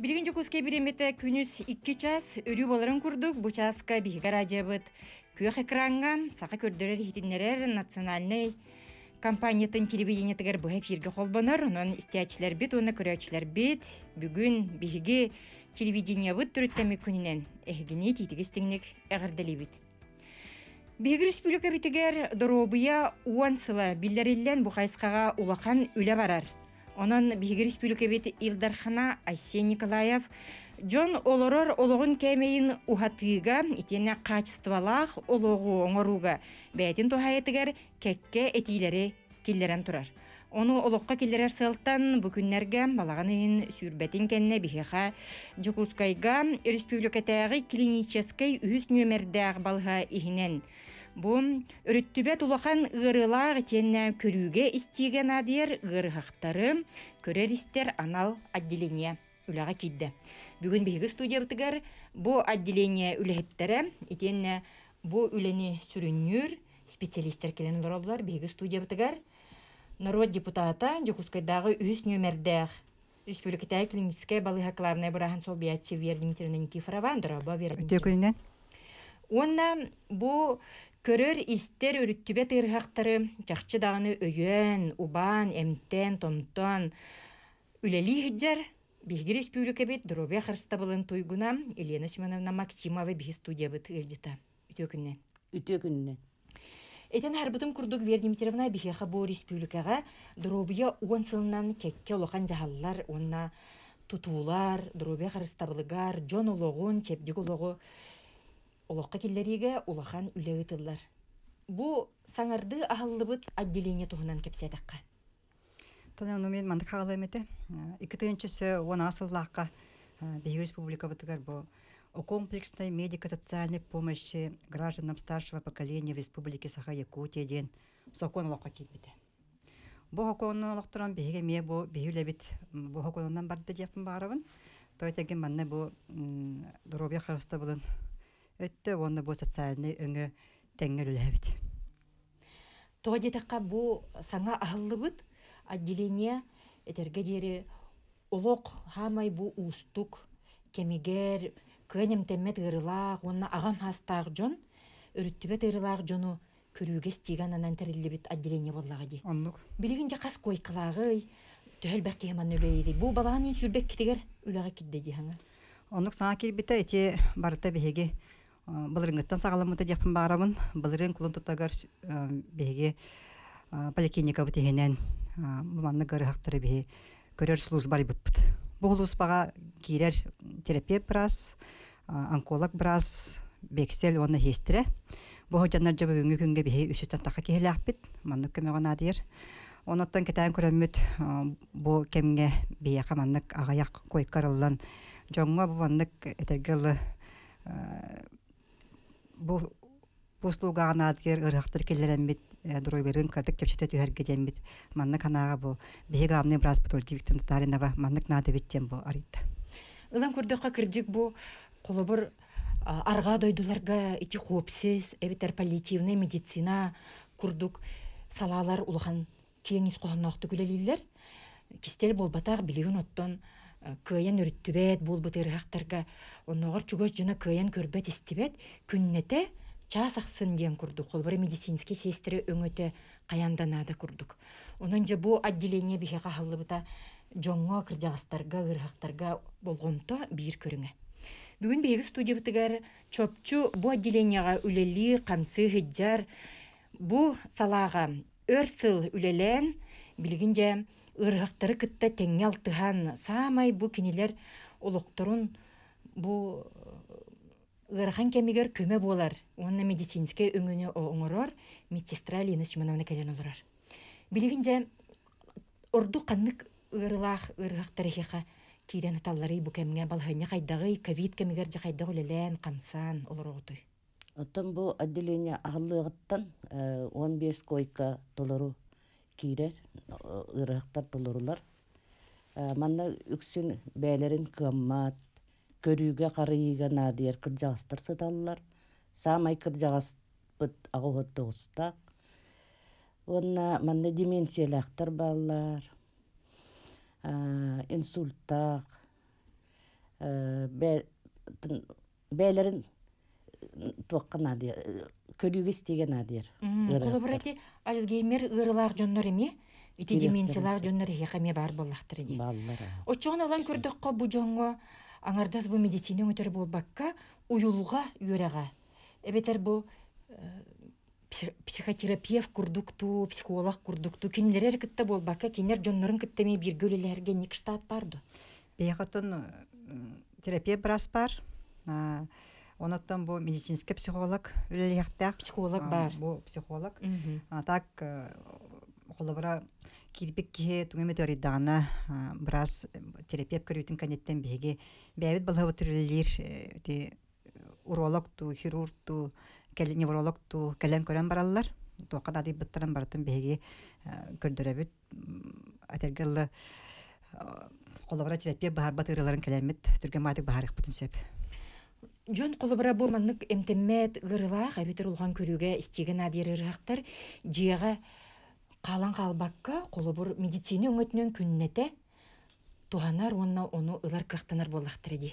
Билигин жүкүске биремете күнүс 2 час өрү боларын курдук, бу часка бихигар ажабыт. Күйөх экранга сака көрдөрөр хитиннерер национальный компаниятын телевидение тегер бу эфирге холбонор, онон истечилер бит, оны көрөчүлөр бит. Бүгүн биһиги телевидение бут түрүттөмү күнүнөн эхгини титигистиңник эгердели бит. Бегир республика битигер доробия уансыла бу бухайскага улахан үле барар. Онон республика республикабит Илдархана Айсен Николаев Джон олорор олоҕун кемейин ухатыга итене каачыстыбалаах ологу оңоруга бэйэтин тухайытыгар кекке этиилэри киллэрэн турар. Оны олоққа келерер сылттан бүкіннерге балағанын сүрбәтін кәнне бихха республика республикатағы клиническай үһүс нөмердәғ балға ихинен. Бу үріттібе улахан ырылар тенне көрүүге істеген адер ғырғақтары көрер анал отделение үләгә кидде. Бүген биһиге студия битгәр бу отделение үләһеттере итенне бу үләне сүрүннүр специалисттер келен ұлар биһиге студия битгәр народ депутата үйіс үс нөмердәх республикатай клиническая балыхакларына бурахан сол биячи Вера Дмитриевна Никифорова дроба Вера Дмитриевна. Онна бу Көрөр истер өрүттүбе тырхактары жакчы дагыны өйөн, убан, эмтен, томтон үлели хиджер Бихги республика бит дробе харста былын туйгуна Елена Семеновна Максимова биги студия бит элдита. Үтөкүннен. Үтөкүннен. Этен харбытым курдук Вердимитеровна бихе хабо республикага дробия он сылынан кекке лохан жахаллар онна тутуулар, дробия харстабылыгар, жон ологун, чепдик ологу Олоққа келлериге улахан үлегі үләгітыллар. Бу саңарды ахыллыбыт отделение туһунан кепсетаққа. Тана нумен мандык хагаламете. 2-нчесе э, он асыллаққа э, Бейгер республика бытыгар бу о комплексной медико-социальной помощи гражданам старшего поколения в Республике Саха-Якутия ден сокон лоққа кетбете. Бу хоконнан лоқтыран бейге ме бу бейгеле бит бу хоконнан барды депин барабын. Тойтеген манна бу дробия хавста булын Өттө онна бу социальный өңө тәңгел үләбит. Тоғадетаққа бу саңа ағылыбыт отделение этерге дери хамай бу устук кемигер көнем теммет гырылақ онна ағам хастақ жон өрүттүбет ырылақ жону күрүүгес тиган анан терилибит отделение боллага ди оннук билигинче кас койкалагый төһөл бәкки яман үлейри бу балаганин сүрбек китигер үлага кидде ди оннук саңа кирбите эти барыта биһеги Э, былырыңыттан сағаламыта жақын барамын былырын кулун тутагар э, беге э, поликлиника бытыгенен буманны гырыхактыры беге көрөр службар бұл кирер терапевт бираз онколог бираз бексел оны хестире бу жаннар жа бүгүнкү күнгө бихи үсүстен така маннык көмө гана диир көрөммүт кемге агаяк койкарыллан жоңго бу бу бустугагана атгер ырахтыр келлерембит э, дуройберин кадык кепчете түһәрге дембит манны канага бу бегамны брас потольки виктен таринова маннык нады биттен бу арит ылан курдыкка кирдик бу колобур арга дойдуларга ити хопсиз эбитер паллиативная медицина курдук салалар улахан кеңис кохоннокту күлелилер кистел болбатак билигин оттон Э, кыйын үрүттүбет булбут ырыхтарга онногор чугос жана кыйын көрбөт истибет күннете час аксын диэн курдук холбары медицинский сестры өңөтө каянданаада курдук онон же бу отделение бихе кахаллыбыта жоңго кырдьагастарга ырыхтарга болгонто биир көрүңө бүгүн биһиги студиябытыгар чопчу бу отделенияга үлели камсы хыджар бу салаага өр сыл үлелен билигинже ырыхтары кытта теңге алтыхан самай бу кинилер олокторун бу э, ырхан кемигер көмө болар онна медицинский өңүнү оңорор медсестра Лина Симоновна келен олурар билигин орду каннык ырылах ырыхтарыхиха кирен таллары бу кемге балхайня кайдагы ковид кемигер же кайдагы лелен камсан олороготуй Отом бу отделение э, он 15 койка толору кире ырахтар толорулар Манна үксүн бәйләрен кыммат, көрүүгө карыйга надыр кыржагастыр сыталлар. Самай кыржагас бит агыгыт тогуста. Онна манна деменциялактар баллар. инсульттак. Бәйләрен туаккана дир, көрүүгө истеген надыр. Кулыбрати геймер ырылар жоннор эми ити деменциялар жоннор эхеме бар боллахтыр эне оччоон алан көрдөкко бу жоңго аңардас бу медицина өтөр болбакка уюлга үөрэга эбетер бу э, психотерапевт курдукту психолог курдукту кинилерер кытта болбакка кинилер жоннорун кыттами бирге үлелерге ник штат барды бияхотон э, терапия брас бар Онаттан бу медицинский психолог, үлэхтә психолог бар. Бу психолог. так э, холыбыра килеп кие түгеме төрдәна, брас э, терапевт керүтен кандидаттан беге. Бәйбит балы бүтүрләр ди э, уролог ту, хирург ту, кәле невролог ту, кәлен көрән баралар. Тоқада дип битрен бартын беге көндөрәбит. Әтергәлле холыбыра терапия бар батырларын кәлемит, төргә матик бар хәрәкәт Жон қолыбыра болманнык эмтеммет ғырылақ әбетір ұлған көрүүгө істеген адері жыяга жияға қалан қалбаққа қолыбыр медицина өңөтүнөн күннете туғанар онна оны ылар қықтынар болактыр ди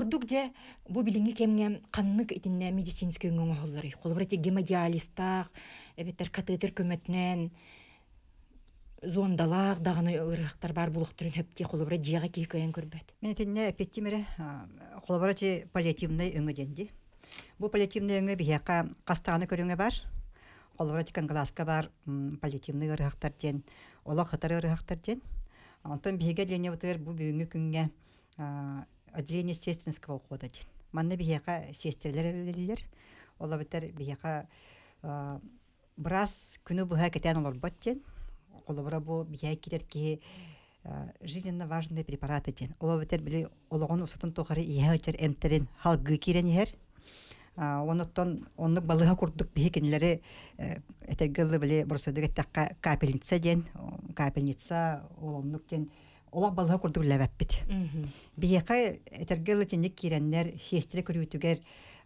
Ордук же бу билинги кемге каннык итинне медицинский өңөңө холлары. Холбрати гемодиалистак, эбеттер катетер көмөтүнөн, зондалақ даганы ырыахтар бар булуктурун хепти холобура жиэга кийкээн көрбөт мен тенне эпетти мере холобура паллиативный өңө денди бу паллиативный өңө бияка кастааны көрөңө бар холобура ти кангаласка бар паллиативный ырыахтар ден олох хытары ырыахтар ден онтон биһиге дене бытыгар бу бүгүнкү күнгө отделение сестринского ухода ден манна бихиака сестрлер оло бетер бияка бираз күнү буха олобора бу бия кирер жизненно важные препараты тен. Олобетер били ологон усатын тохары ия өчер эмтерин халгы кирен ер. Оныттан онлык балыга курдук бие кенелери э, этергерлы били борсөдөге такка капельница ден, капельница олонлук тен. Олақ балыға күрдік ләбәппіт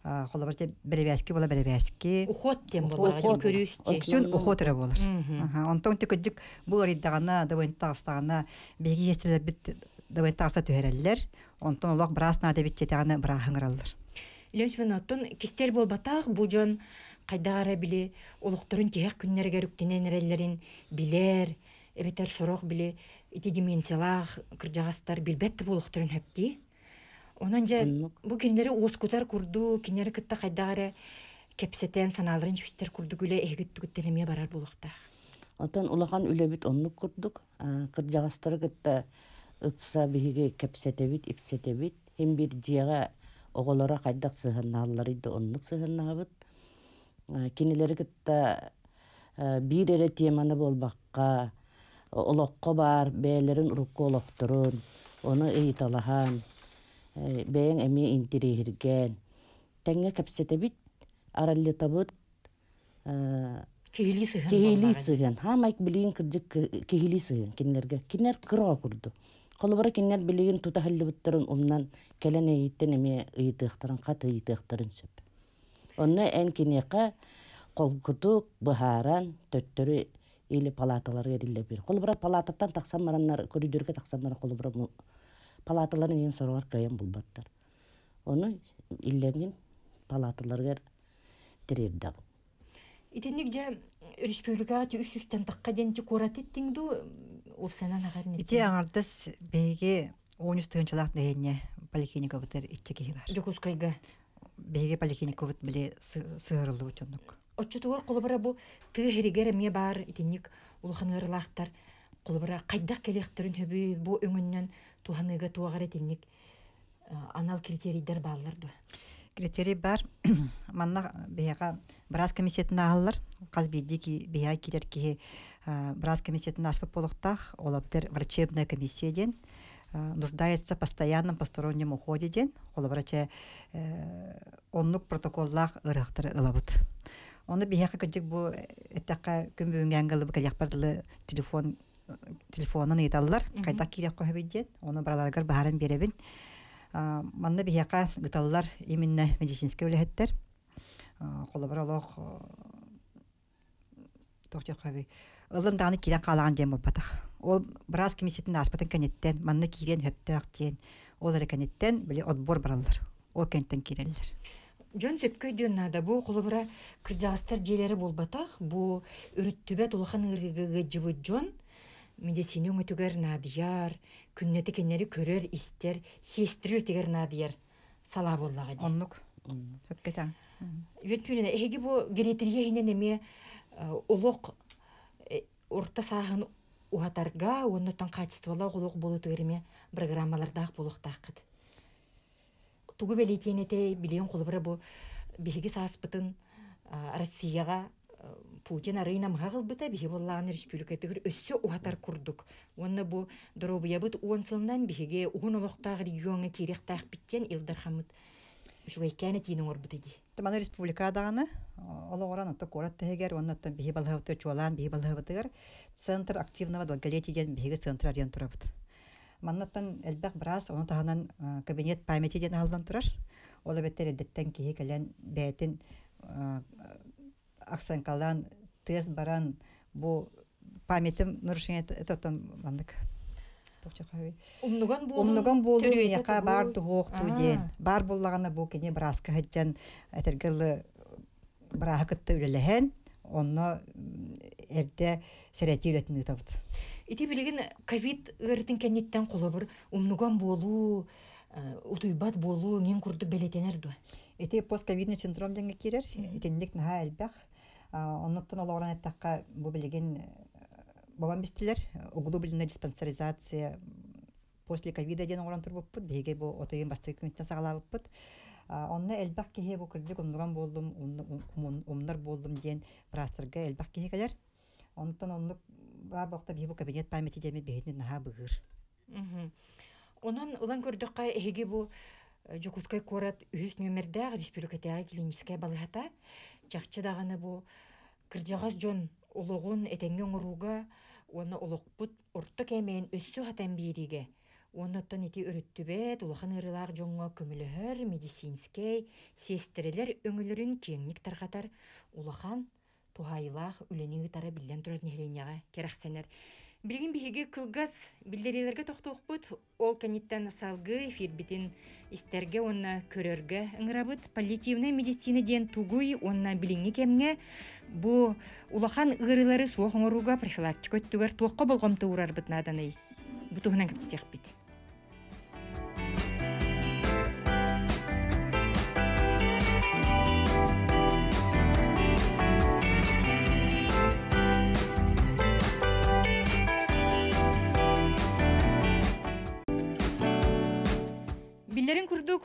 холобар же беребяски бола беребяски уход тем бола көрүстү сүн ухот эре болар онтон ти көдүк бул аридагана дабын тагыстагана беги естилер бит дабын таста төһөрөллөр онтон олох бирас нада бит тетагана бира хыңыраллар лесвин оттон кистер болбатаах бу жон кайдагара биле олохторун тиэх күннерге рүктенен эрелерин билер эбетер сорок биле ити деменциялаах кырдьагастар билбетте болохторун хөпти онон же бу кинилери оскутар курду кинилери кытта хайдагыра кепсетен санааларын жипситер курдук үле эгиттүгүттен эмне барар булукта отон улахан үлебит оннук курдук э, кыржагастары кытта кепсете биһиге ипсете ипсетебит хем бир жияга оголора хайдак сыһыннааллар да оннук сыһыннаабыт э, кинилери кытта э, биир эре теманы болбакка олокко бар бээлерин урукка олохторун ону эйталахан бэйэҥ эми интирээһиргээн тэҥҥэ кэпсэтэбит аралли табыт кихили сыһын хамайк билигин кырдьык кихили сыһын киннерге киннер кыроо курду холобора киннер билигин тута халлыбыттарын умнан кэлэн эйиттен эми ыйытыахтарын хат ыйытыахтарын сөп онно эн кинеқа колкутук быһааран төттөрү или палаталарга эриллебир палататтан палаталарын ең сорғар көйен болбаттар. Оны илләнген палаталарғар тірердағын. Итенник жа республикаға те үш үстен таққа денте қорат бар. поликлиника бар, лақтар қайдақ туагар этинник э, анал критерийдер баалар дуа критерий бар манна бияга брас комитетина ааллар каз ки бия килер кихи э, брас комитетина асып болуктах олаптер врачебная комиссия ден э, нуждается в постоянном постороннем уходе ден ол врача оннук протоколлах ырахтар ылабыт оны бияка кырдык бу этака күмбүнгән гылып телефон телефонын ыйталлар кайта кирек кохобидден ону бараларгар баарын беребин манна бихияка гыталлар именно медицинский үлэһэттер холобар олох тохтехаби ылын дааны кирен каалаган дем болбатах ол браз кимисетин аспатын кенеттен манна кирен хөптөөх диен ол эле кенеттен биле отбор бараллар ол кенттен киреллер жөн сөпкөй наада бу кулубура кырдьагастар жээлери болбатах бу үрүттүбөт улахан ыргыгыгы жыбыт жон медицинең өтүгер надияр күннеті кеннери көрер истер сестір өтігер надияр сала боллаға дей оннук хөпкетаң Вертюрина, эһиги бу геритрия хинен эме улук э, урта э, саһын ухатарга, оннотон качествола улук болу тегерме программалардах болуктакыт. Тугу велитенете билен кулбыры бу биһиги сааспытын э, Россияга Путин арыйнам хагыл быта биһи боллаан республика тегер өссө уатар курдук. Онна бу дробуя бут он сылдан биһиге угун олохтаг керек кирехтах биттен илдар хамыт. Шугай кәне тинең орбыты ди. Таманы республика даганы олоғоран отта корат тегер оннаттан биһи балһавты чолан биһи балһавтыгар центр активного долголетия ден биһиге центр арен турабыт. Маннаттан элбәк брас оны таһанан э, кабинет памяти ден алдан турар. Ол беттер деттен киһи кәлен бәйтен ақсаңқалдан тез баран бу памятим нарушение тотон мандык умнуган болу умнуган болу яка бар тугокту ден бар буллагана бу кине браска хаджан этергелы брахакытта үлелехен онно эрде серети үлетин табыт ити билигин ковид ыртын кеннеттен колобур умнуган болу э, утуйбат болу нин курду белетенер дуа ити постковидный синдром деген кирер итинник наха элбях оннуттан олооран эттакка бу билигин э, бабан бистилер углубленная диспансеризация после ковида ден орон турбуппут биге бу отыйын бастык күнүттен сагалабыппыт онна элбак кихе бу кырдык умнуран болдум умнар болдум диен брастырга элбак кихекелер онтон оннук баабакта бии бу кабинет памяти деми бехитин наха быгыр онон улан көрдөкка эһиги бу э, жукускай корот үһүс нөмердеах республикатага клиническая балыхата чахчы дағаны бу кыржагас жон улугун этенген уруга оны улукпут орто кемен өссү хатан бириге Оноттон ити өрүттүбет улахан ырылаак жоңго көмүлөһөр медицинскей сестрелер өңүлөрүн кеңник таргатар улахан тухайлах үлени тара билен турар керек керахсенер Билгин биһиги кылгас тоқты тохтоохпут ол каниттен салгы битин истерге онна көрөргө ыңырабыт паллиативная медицина ден тугуй онна билиңи кемге бу улахан ырылары суохоңоруга профилактика өттүгөр туокко болгомту урарбытнааданай бутуһунан кептистиахпит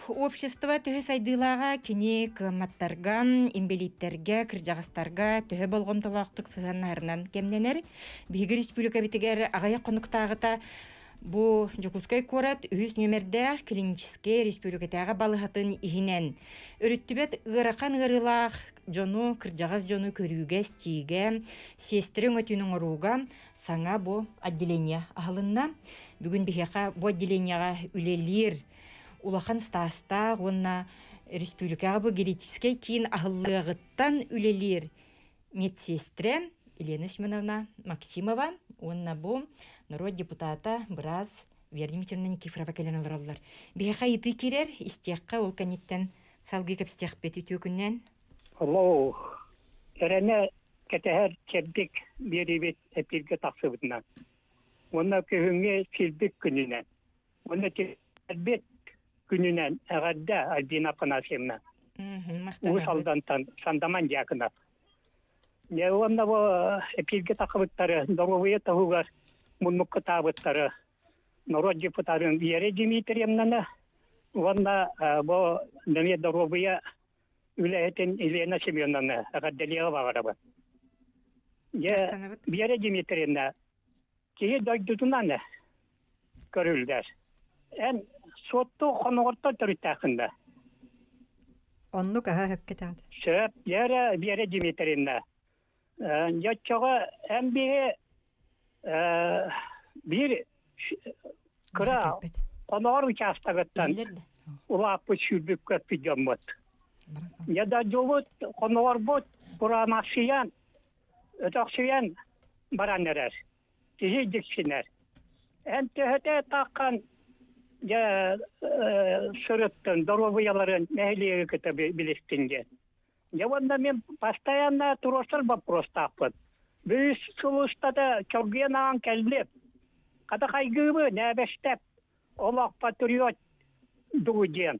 общество төһө сайдыылаага кини кыымматтарга имбелиттерге кырдьаҕастарга төһө болгон толоохтук сыһаннарынан кемненер биги республика битигер аҕайа конуктаагыта Бу Жокускай корат үс нөмердәх клинический республикатаға балыхатын иһинен. Өрүттүбет ыракан ырылах жону кыржагас жону көрүүгө стиге сестрин өтүнүн саңа бу отделение аалынна Бүгүн бихека бу отделенияга үлелир улахан онна уонна бу геретической кин ахыллыгыттан үлелер медсестре Елена Семеновна Максимова, онна бу народ депутата біраз Вердимитерна Никифорова келен оларалар. Беха керер, кирер, истекка ол канеттен салгы кеп бет Эрене Онна көгүнгө күнүнен әғадда альбина панафьевна сандаман яконов неонна тақыбыттары табыттары народ депутатын ере е Шото хоноортой төрөйтэхэн ба. Ан нуухаа хэлэж таада. яра бирэ димитрина. Э энэ чого эмби э 1 крал хоноор учрагтагтэн. Ураап хүчлээд гэр пижамат. Яда дөвөт хоноор бот бураана шиян. Өдөг шиян баран нэрэр. Тэхийд чинэр. я сырыттан э, здоровьяларын мәйлегі кітабы білестінге. Я онда мен постоянно тұросыр вопрос таппын. Біз сұлыстады көрген аған кәліп. Қада қайгыбы нәбәштәп, олақ патриот дұғыден.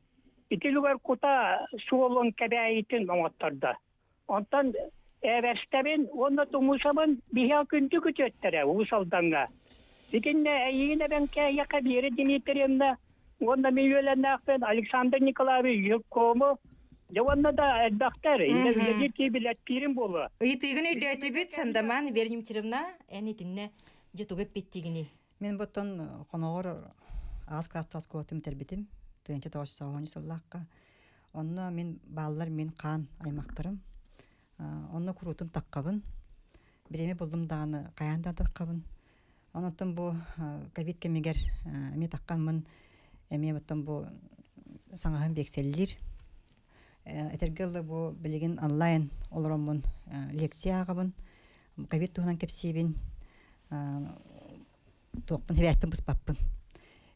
Итілігер құта суылын кәбәйтін оңаттарда. Онтан әбәстәбін, э, оны тұмысамын бия күнді күтеттірі, ұсалданға. Дегенде ине бен кея кабири Дмитриевна, онда мен өләнәкпен Александр Николаевич Юккому, Жаванна да әдбақтар, енді өйде кебілет пирім болы. Үйтігіне дөті бүт, сандаман Верним Тиревна, әне тінне жетугіп беттігіне. Мен бұттан қонағыр э, ағыз э, қастас көтім тәрбетім, түгінші тоғыш сауғыны сыллаққа. Онны э, мен балалар мен қан аймақтырым. Онны күрутын таққабын. Біреме бұлдым дағаны қаянда таққабын. онотом бу э, кабитке мегер э, ме таккан мен эме онотом бу саңаһын э, бу билеген онлайн олором мен лекция агабын кабит туһунан кепсибин тоқпын хебеспен бус баппын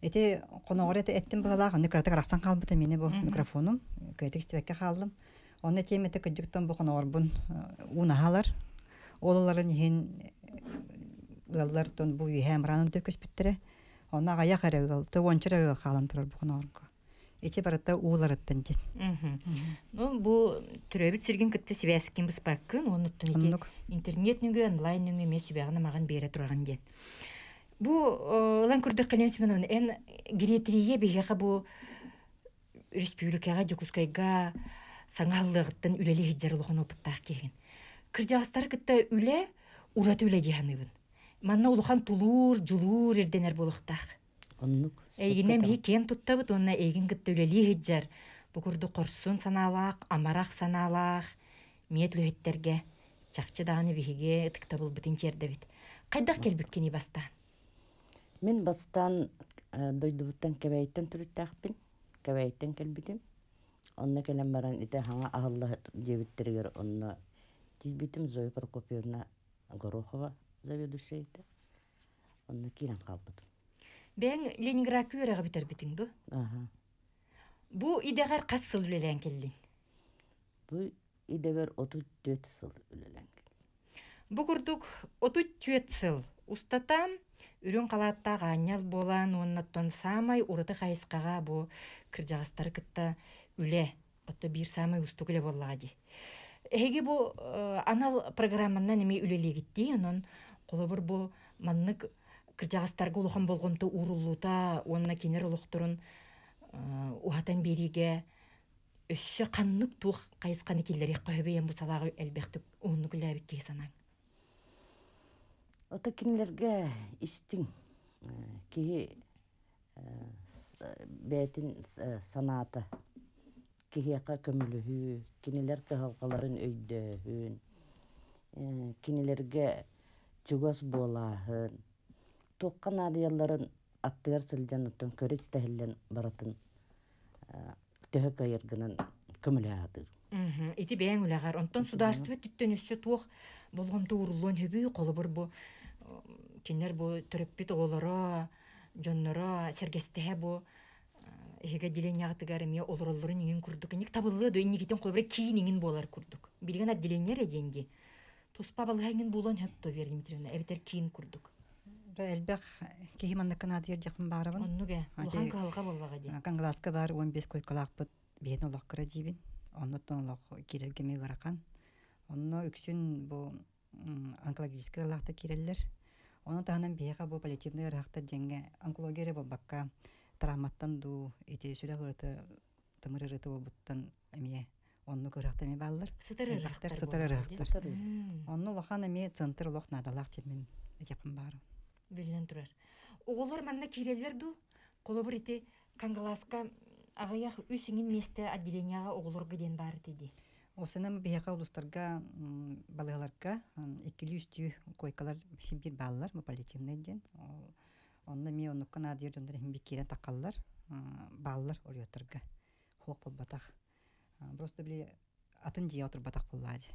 эте коногор эте эттим булалаг микрофон карасан калбыт мени бу микрофоном кетек стебекке калдым Оны теме те күдүктөн бу коногор бун уна алар. Олуларын ыллар тон бу иһэм ранын төкөс биттере. Онна аяк эре ыл, то ончер эре халан турар бу хонорго. Эти уулар аттан жет. Ну бу түрөбит сирген кытты сибәскин бис баккын, онуттан эти интернет нүгө онлайн нүгө мес сүбәгына маган бере турган жет. Бу э, лан күрдек кылынсы менен эн гериатрия бегеха бу республикага жокускайга саңаллыгыттан үлеле хиджер улугуну буттак келген. Кыржагыстар кытта үле урат үле жаһаныбын манна улухан тулуур жулуур ирденер булуктах оннук эйгинен бии кен туттабыт онна эйгин кыттөлели хиджар бугурду корсун санаалаах амарак санаалаах миет лүһеттерге чакчы даганы биһиге тыктабылбытын жердебит келбит кени баста? мен бастан э, дойдубуттан кебейттен түрүттаахпин кебейттен келбитим онна келем баран ите хаңа аһылла жебиттергер онна тилбитим зоя прокопьевна горохова заведующий да. Онны кирен қалбыдым. Бен Ленинград күйреға бітер бітің ду? Ага. Бу идегар қас сыл үлелен келдин? Бу идегар 34 сыл үлелен келдин. Бу күрдік 34 сыл. Устатам үрін қалатта ғанял болан оннаттон самай урыты қайысқаға бу кіржағастар кытта үле. Отто бір самай усту күле боллағади. Эге бу э, анал программаннан эми үлелегитти, анон холобур бо маннык кырдьагастарга улухан болгонту урулута онна кенер улухтурун э, ухатан бериге өссө каннык туу кайысканы киллерик көһөбөйен бу салагы элбехтик ууннук лэбик санаң ота кинилерге иштиң киһи э, э, бээтин санаата киһиэка көмүлүһүү кинилер кыһылгаларын өйдөөһүүн кинилерге чугас буолааһыын туохха наадыйалларын аттыгар сылдьан оттон көрүс тэһиллэн баратын э, төһө кайыргынан көмүлээатыр ити бээн үлэҕэр онтон сударство түттөнүссө туох болгон тууруллуон хөбүү колобур бу киннер бу төрөппүт оголоро жонноро сергестеһе бу эһиге отделениягатыгар эмиэ олороллорун иңин курдук эник табыллы дойнигитен колобура киин иңин буолар курдук билген отделениер эдиэнди Туспа был һәңин булон һәпту Вера Дмитриевна, әбетер кейін күрдік. Әлбәқ, кейім анны кына дейер жақын барығын. Оннуге, лұхан қалға ди. дейін. Қанғыласқа бар, 15 көй қылақ бит бейін олақ күрі дейін. Онны тұн олақ керілгі мей қарақан. Онны үксін бу онкологик лакта керілдер. Оны тағынан бейіға бұл палетивный қырақтар денге онкологияры бұл травматтан ду әйте сөйлі қырыты, тұмыры рыты онну көрөхтэ ми баллар сытырырахтар сытырырахтар онну лохан эми центр лох надалах тимин япын бар билен турар оголор манна кирелер ду колобур ити кангаласка агыях үсүңин месте отделенияга оголорго ден бар тиди осынам бияқа улустарга балаларга иккили үстүү койкалар симпир баалар мы паллиативный ден онна ми онукка наадир жондор бикирен такаллар баалар олиотарга хуок болбатах Просто ли атын дия отур батак кулади.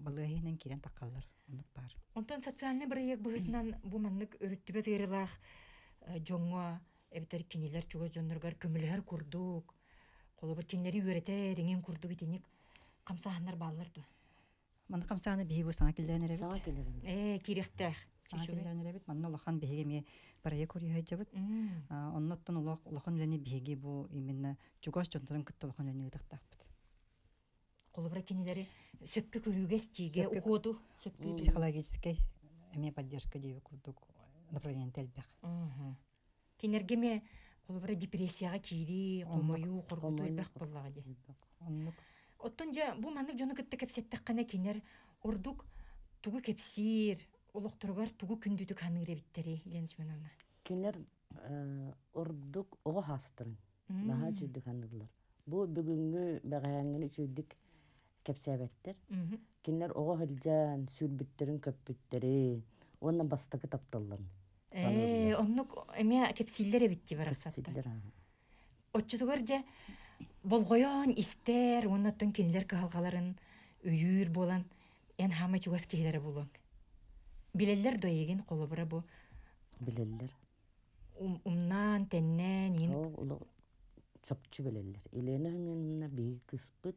Балыгынын келен тақалар сынып бар. Онтан социалдык бир эк бүтүнөн бу мамлек өрөттүп жиберилек, э, жоңго эптер кинелер чөгө жөндөргөр күмөлөр курдук. Колу бир кинелер үйрөтө курдук итеник камсаандар балдар ду. Мана камсааны бий болсаң келдеңер эле. Сага келдеңер. Э, керекте. Келдеңер эле. Мана лохан бийге ме бир эк үрөй жабыт. Аа, оннотон лохан лени бийге бу именно чөгө жөндөрүн кетти лохан лени үрөттөп колобра кинилери сөпкү күрүгөс тиге уходу сөпкү психологический эме поддержка деп курдук направление телбек кинерге ме колобра депрессияга кири комою коркуту элбек боллага ди оттон же бу маны жону кетте кепсеттек кана кинер урдук тугу кепсир улуктургар тугу күндүдүк аныре биттери еленис менен кинер э, урдук ого хастырын Бага чүрдік аныдылар. Бұл бүгінгі бәғаянгені кэпсээбэттер э, кинилэр ого хылжаан сүрбүттөрүн көппүттери онна бастакы тапталлан оннук эме кепсиллер эбитти бараксаттар отчутугар же болгоон истер онноттон кинилер кыхалгаларын үйүр болан эн хама чугас кихилери булуон билеллер доегин колобура бу билеллер умнан теннен ин улу чопчу билеллер илени мен мына бийик кыспыт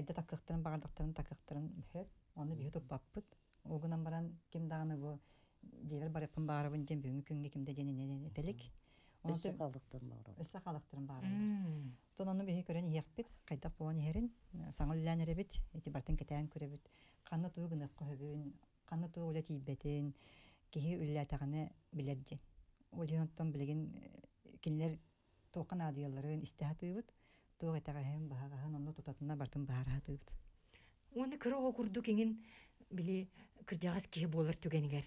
эрде такыктарын баардыктарын такыктарын бэхэ оны огунан баран ким даганы бу жебер барыппын баарыбын жем бүгүнкү күнгө кимде женененен этелик өссө тон көрөн э, бартын кетээн көрөбүт туу туу тийбетин билер жен туох этагаһын баһагаһын онно тутатына бартын баһараһатыыбыт уоны кырого курду кеңин били кырдьагас киһи болор түгенигер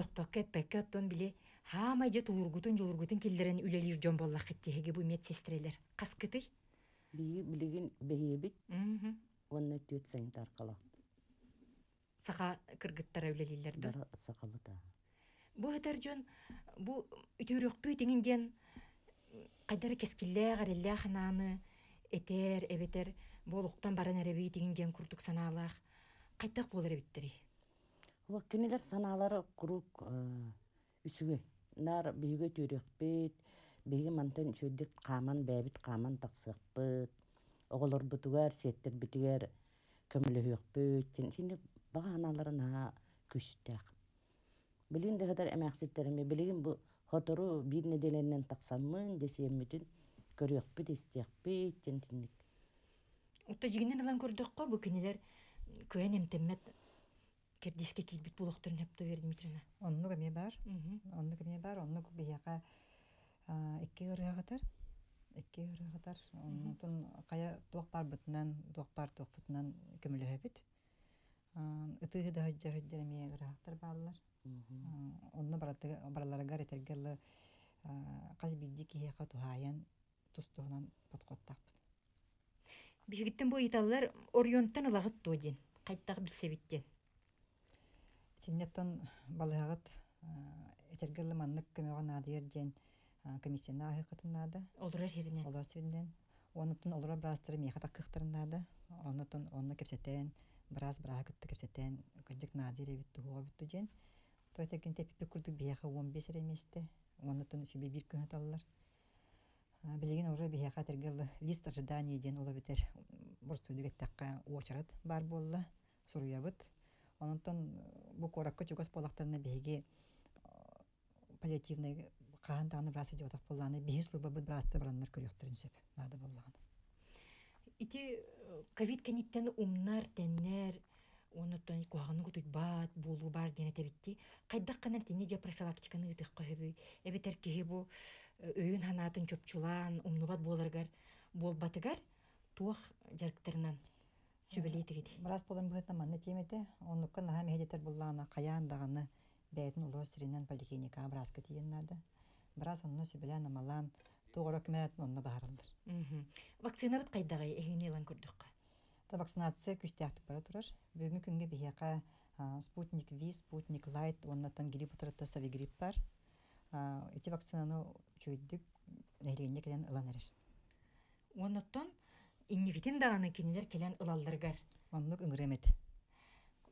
мөхтөкке эппекке оттон били хаамай же тулургутун жулургутун киллерен үлелир жон боллах хиттиһиги бу медсестрелер каскытый бии билигин бэйэбит онна түөт сеңте аркалах саха кыргыттара үлелилер да сахабыта бу этер жон бу үтүрөхпү тиңинден кайдары кескилле гарилле ханааны этер эбетер болуктан баран эреби тигин диэн курдук санаалаах кайтак болар эбиттери Ол кинилер санаалары курук ә, үшігі. нар бүйүгө төрөкпүт биги мантан үчөддет каман қаман каман таксыкпыт оголор бутугар сеттер битигер көмөлөйөкпүт тен сини бага аналарын аа күчтөк билин дехедер эмэкситтерими билигин бу хотору бир неделенен таксаммын десиэммитин көрүөкпүт истиэкпит тен тинник утта жигинен алан көрдөк го бу кинилер көөн эмтеммет кердиске кийбит булоктурун эпто бер дмитриевна оннук эме бар оннук эме бар оннук бияка икки ырыагатар икки ырыагатар оннутун кая дуак барбытынан дуак бар дуакбытынан көмөлөһөбүт ытыыһы да хөджөр хөджөр эме ырыагатар баалар Э, онна бараларга ретергеллы э, кас бидди тухаян тустуһунан потхоттаппыт биһигиттен бу италлар орионтан ылагыт туо диэн кайттах билсебиттен тиннептон балыагыт этергеллы маннык көмөгонаадыйер диэн комиссияна ахыкытынаада олурар сиринен олар сиринен онутун олура онутун Туатеген тепипе курдук бияха он бесер эместе. Оны тону бир күн уже бияха лист ожидания ден ола бетер. бар болла. Суруябыт. Онтон бу коракка чугас полактарына паллиативный брасы деп болланы. служба брасты Ити ковид умнар онутон куагыны кутук баат болуу бар диэне тебитти кайдак канар тине профилактиканы ытых көһөбү эбетер киһи бу э, өйүн ханаатын чопчулаан умнубат боларгар болбатыгар туох жарыктарынан сүбелейтигити барас болан быһытна манна тиемете онукка наха мехедетер буллаана каяан даганы бээтин улуу сиринен поликлиника браска тиеннады барас онно сүбелен амалаан тугорок мээт онно баарылдыр вакцина бит кайдагы эхине илан көрдөккө Та вакцинация күстәхтік бара тұрар. Бүгінгі күнге бігеға спутник V, спутник лайт оннатан грипп отыратта сави грипп бар. Эти вакцинаны чөйдік нәйрегіне келен ылан әрер. Оннаттан иннегітін дағаны кенелер келен ылалдыргар. Оннық үңіремеді.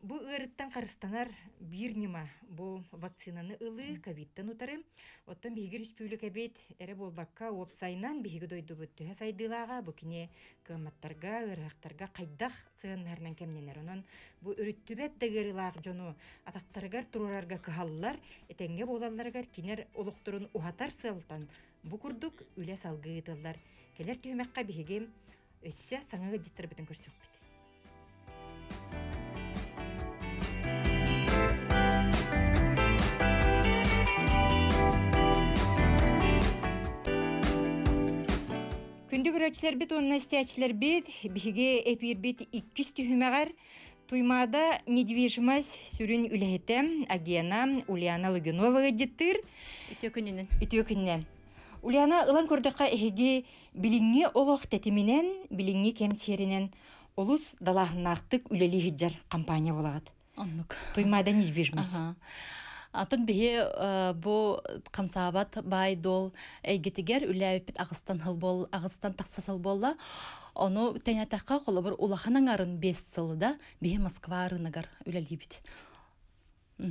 Бу үрәттән кырыстаңар бир нимә? Бу вакцинаны ылы ковидтан үтәрәм. Оттан бигер республика кабит, әре бул бакка опсайнан биге дойды бу төһә сайдылага, бу кине кыматтарга, үрәктәргә кайдах цыннарнан кемнәр онан. Бу үрәттәбет дә гәрилак җону, атаптарга турарга кыһаллар, этәнгә булганларга тиңер улыктырын ухатар сылтан. Бу курдык үлә салгы итәләр. Келәр төһәмәккә бигем, эшчә саңага җиттер бетен күрсәк. Күнді күрәчілербіт, бит биге бігі бит иккіз түйімәғар, туймада недвижимость сүрін үләйті агена Ульяна Лыгыноваға жеттір. Үтіо күнінен. Ульяна ылан көрдіққа әйге біліңе олық тәтіменен, билиңи кемсерінен олус далағынақтық үләлі хиджар компания болағады. Аннық. Туймада недвижимость. Атын бихе э, бу камсабат бай дол эйгетигер үләйпит агыстан бол агыстан тақсасыл болла. Ону тәнятаққа қолы бір арын бес сылыда бихе Москва арынагар үләлейбит.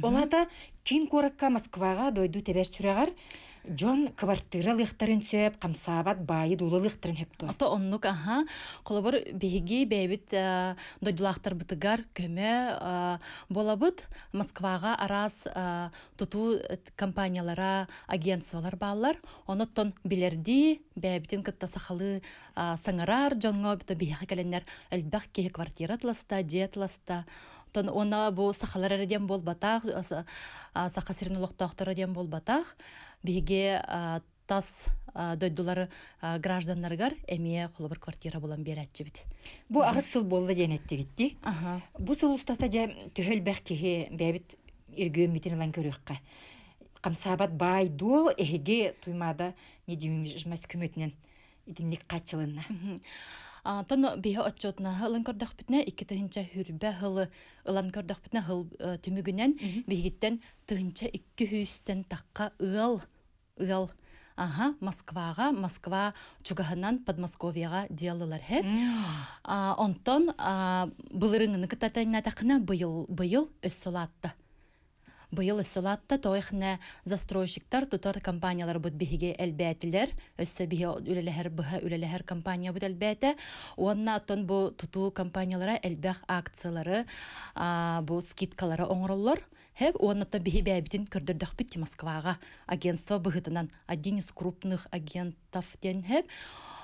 Олата кин коракка Москваға дойду тебеш сүрегар. Джон квартира лыхтарын сөп, қамсабат байы дулы лыхтарын хөп тұр. Ата оннук, аха, қолабыр бейге бейбіт э, дойдулақтар бұтыгар көмі э, болабыт Москваға арас э, туту компаниялара, агентстволар балар. оныттон білерді бәбітін кітті сақалы саңарар жоңға біті бейхі кәленнер әлбәқ кейі квартира тласта, Оны тон она бу сахалар дем бол батах биге тас дойдулары граждандаргар эме бир квартира булан берәтчебит. Бу агыс сыл болла денетти гитти. Бу сыл устата жа төһөл бәхкеге бәбит иргөм митен лан көрөккә. Камсабат бай дуол эге туймада не күмөтүнен мәс качылына. Тон бихе отчетна ылан көрдөх икки тыгынча хүрбә хылы ылан көрдөх битне хыл э, түмүгүнен бигиттен тыынча икки хүстен такка ыал ыал Ага, Москваға, Москва чугаһынан Подмосковьяға делалар онтон а, былырыңыны был тақына быйыл, быйыл өссолатты. Быйыл застройщиктар тутар компаниялар бут биһиге әлбәтиләр, өссө биһе үлеләһәр быһа үлеләһәр компания бут әлбәтә. Уанна оттон бу туту компаниялара әлбәх акциялары, а, бу скидкалары Хэв оннотто бихибәбитин көрдөрдөхпүт ти Москвага агентство быгытынан один из крупных агентов тен хэв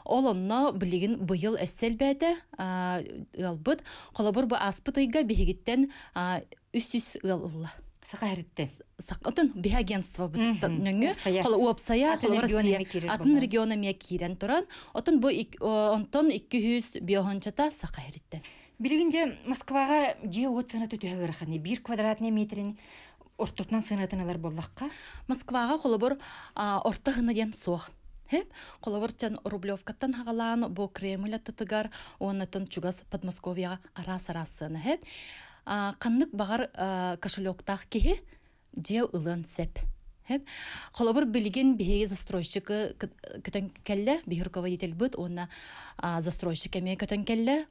ол онно билигин быйыл эссел албыт колобор бы аспытыйга бихигиттен 300 ылла Сақайрытты. Сақытын бе агентство бұттан нөңі. Қолы уапсая, қолы Россия. Атын региона мекирен тұран. Отын бұ онтон 200 биохончата сақайрытты. Билигинде Москваға же от сынат өтөһө кыраханы 1 квадратный метрин ортотунан сынатыналар боллаққа. Москваға холобор орта хына ден суох. Хеп, холобор чан хагалаан бо Кремль тытыгар онатын чугас Подмосковьяга арас арасын Хеп, кандык багар кошелёктах кеһи же ылын сеп. Хәм холобыр билген биһеге застройщик көтөн келле, би руководитель бит, онна застройщик эме көтөн келле,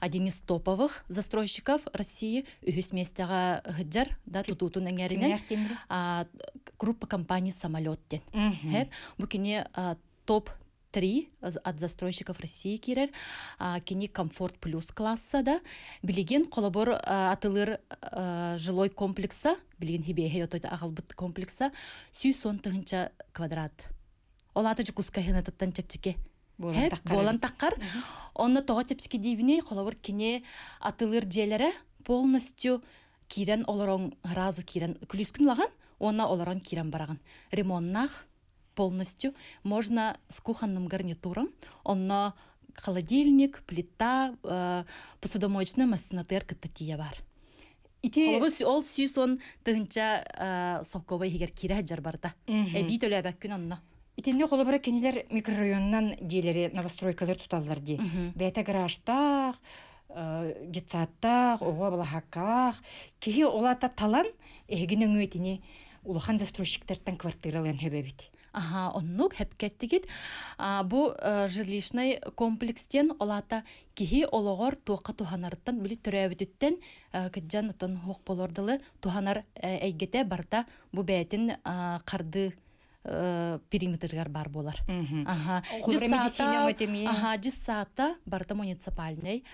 один из топовых застройщиков России үһүс местага гыджар, да тутутун эңеринен. группа компаний самолет ден. бу топ три от застройщиков россии кирер кини комфорт плюс класса да билиген колобор атылыр жилой комплекса билиген хибеге агалбыт комплекса сүй сон тыгынча квадрат ол аты хен атыттан чепчике болан таққар. онна тоға чепчике дейбіне колобор кине атылыр желере полностью кирен олорон разу кирен күлескін лаған, онна олорон кирен бараған. Ремоннақ, полностью. Можно с кухонным гарнитуром. Он холодильник, плита, ә, э, посудомоечный мәсінатер кіттатия бар. Ите... ол сүйіс он тығынча ә, э, егер кері әджар барда. Әбей төлі әбәк күн онна. Итенне холобыра кенилер микрорайоннан дейлері новостройкалар тұталдар де. Бәйті гаражтақ, жетсаттақ, э, оға балахақақ. Кеге олата талан әгін өңөйтіне улахан застройщиктардан квартиралан хөбәбіті оннук хепкеттигит бу э, жилищный комплекстен олата кихи ологор тоқа туханарыттан били төрөбүтүттен э, кэджан отон хук болордылы туханар э, эйгете барта бу бәтін карды Э, периметрлер бар болар. Аха, саата барта муниципальный,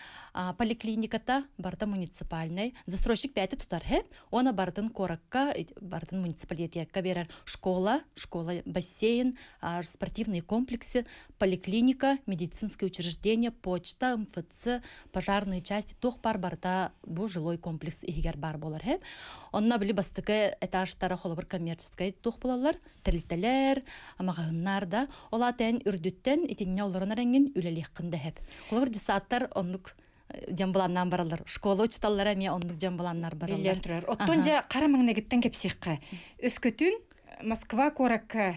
поликлиниката барта муниципальный, застройщик пяти тутар хет, она бартын коракка, э, бартын муниципалитетка берер школа, школа, бассейн, спортивные комплексы, поликлиника, медицинское учреждение, почта, МФЦ, пожарные части, тох бар барта бу жилой комплекс егер бар болар хет. Онна били бастыкы этажтара холобыр коммерческой тох болалар, кәләр, амағыннар да, ола тэн үрдүттен итинне оларын арэнгэн үлелек қында хәп. Олар десаттар жамбыланнан э, баралар. Школа учталлара ами онлық жамбыланнар баралар. Билен Оттон жа қара маңнагеттен кепсиққа. Өскөтін Москва коракка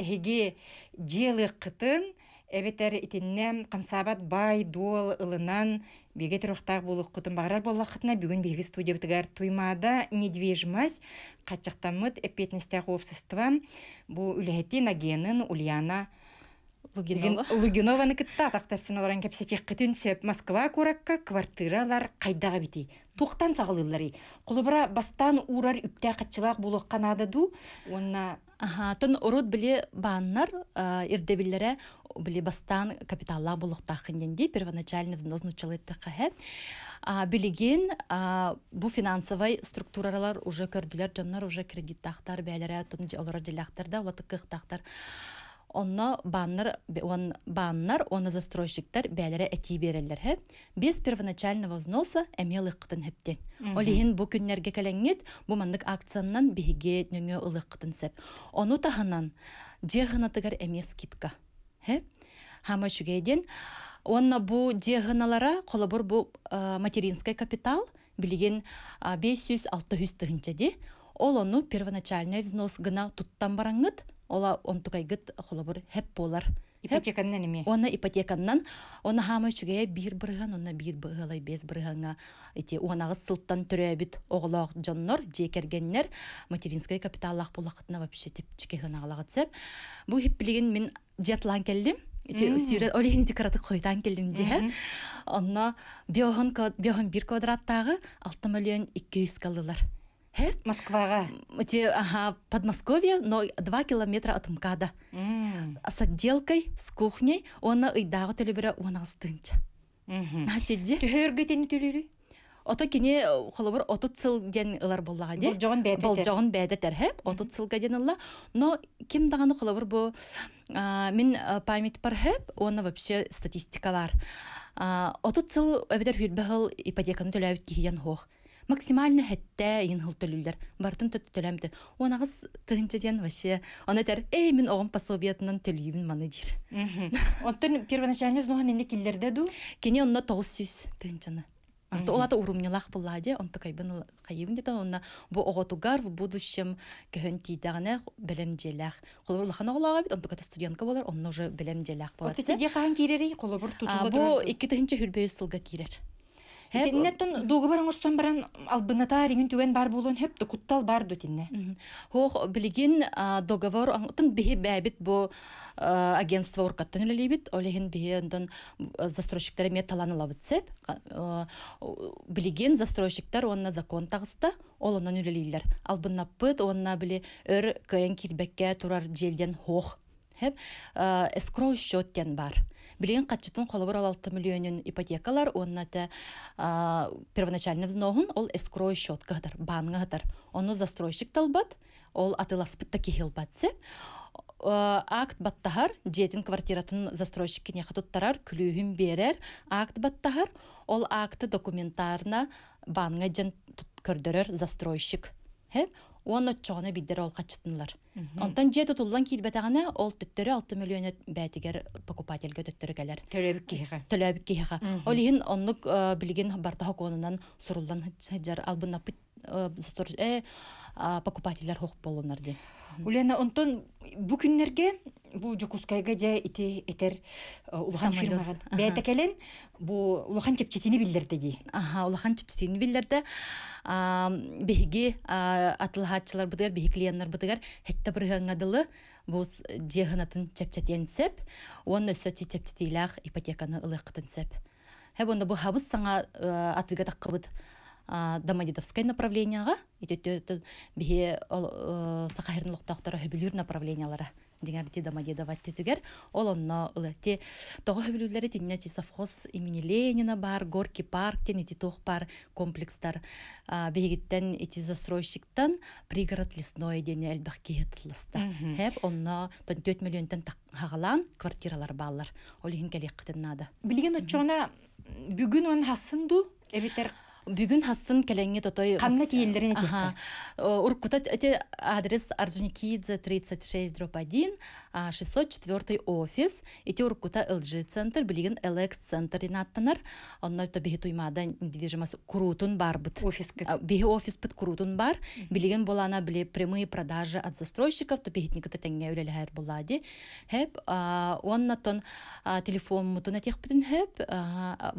хеге желы қытын, әбетәр итеннен қамсабат бай дуол ылынан беге тұрақтақ болық құтын бағарар болақытына бүгін беге студия бітігар туймада недвижимость қачақтамыт эпетнестяқ общества бұл үләйті нагенін ульяна Лугинованы кытта тақтапсын оран кепсетек күтін сөп Москва көракка квартиралар қайдаға бетей. Тоқтан сағылылары. Құлыбыра бастан урар үпті қатшылақ болық қанады ду. Онна... Ага, тон біле баннар, ирдебиллере капитала капиталла булуктахынденди первоначальный взнос билигин бу финансовый структуралар уже көрдүлөр джаннар уже кредиттахтар бээлере тун олор дилахтар да тахтар онно баннар он баннар оны застройщиктар бәлере әти берелер хэ без первоначального взноса әмел ыкытын хэптен олигин бу күннәргә кәләңгет бу мандык акцияннан биһиге нөңө ылыкытын ону оны таһынан жехана хэ хама чугейден онна бу диагоналара колобур бу э, материнский капитал білген 500-600 э, тыгынчади ол ону первоначальный взнос гына туттан барангыт ола онтукайгыт холобур хеп болар ипотеканнан эми оны ипотеканнан оны хама чугая бир бырган онна бир быгалай без бырыганга ити уанагы сылттан төрөбүт оголоок жоннор жекергеннер материнский капиталлах булакытына вообще тепчике гынагалагатсеп бу хиппилигин мен жетлан келдим сүйрө олени караты койтан келдим же онно биогон биогон бир квадраттагы алты миллион эки жүз калылар Хэп? Москваға. Те, ага, Подмосковье, но 2 километра от МКАДа. Mm. С отделкой, с кухней, она и да, вот или бера, он остынча. Значит, где? Ты хөргетен Ота кине э, холобор отут сыл ген ылар боллага де. Болжон э? бәдәтер. Болжон бәдәтер отут Но э, память оны вообще статистикалар. Отут сыл әбедер хүрбәһел ипотеканы төләүт киһен хох. Максимально хәттә ин хыл төлүләр. Бартын төт төләмде. Онагыз тыгынча ден вообще. Аны тәр, "Эй, мин огон пособиятынан төлөймин маны" дир. Мм. первоначально то олата урумнилах булладе он такой бен кайым дето онна бу оготугар в будущем көн тидагне белемжелах холурлахан олага бит он такой студентка болар он уже белемжелах болар. Отседе кан кирери холур А, Бу 2-нче хүрбөй сылга кирер. Тинне тон дугу баран баран албыната ригин түген бар болон хеп құттал куттал бар до тинне. Хох билигин договор антын бихи бәбит бу агентство уркаттан үлелебит, олеген бихи антын застройщиктар таланы таланылабыт сеп. Билигин застройщиктар онна закон тагыста, олонан үлелейлер. Албыннаппыт онна биле өр кыен кирбекке турар желден хох. Хеп эскроу счет бар билигин катчытын холобор алты миллионын ипотекалар оннаты первоначальный взногун ол эскрой счет кыдыр ону застройщик талбат ол атыласпытта кихилбатсы акт баттахар жетин квартиратын застройщик кине хатуттарар күлүүһүн берер акт баттахар ол акты документарна банга жан көрдөрөр застройщик он отчоғына биддер ол қачытынлар. Онтан же тутулдан кил бетагына ол төттөрү 6 миллион бетигер покупателге төттөргөлөр. Төлөбүк кеха. Төлөбүк кеха. Ол ин оннук э, билген барта хоконунан сурулдан хаджар албынап э, э покупателлар хоқ болонар ди. Улена онтон бу күннерге бу жокускайга же ити этер э, улахан фирмага бәйтәкәлен бу улахан чепчетини билдерде ди. Аха, улахан чепчетини билдерде. А биһиги атлахатчылар бу дер, бихиклияннар бу дер, хәтта бер гаңадылы бу җиһанатын чепчетенсеп, онны сөти ипотеканы ылыктынсеп. Һәм онда бу хабыз саңа э, атыга таққыбыт домодедовское направленияға итөтө бихе э, сахарынлоктоктора хөбүлүр направлениялары дигән бити домодедова түтүгер ол онно те тоғы хөбүлүләре те ти совхоз имени Ленина бар горки парк те ти тох пар комплекстар бегиттен ити застройщиктан пригород лесной дене элбах ласта. хеп онна тон 4 миллионтан хагалан квартиралар баллар ол хин келек кытыннады билген очона бүгүн он хасынду эбитер бүгін хастын келеңе тотой қамна киелдерін етекті. Ұрқұта әте адрес Арджиникидзе 36 дроп 1, 604 офис, әте Ұрқұта ЛЖ центр, білеген ЛХ центр аттанар. Онна өтті бігі недвижимасы құрутын бар Офис күт. Бігі офис құрутын бар. Білеген болана білі біле прямые продажы от застройщиков, то бігі тенге тәңге өлелі болады. Хәп, онна телефон мұтын әтек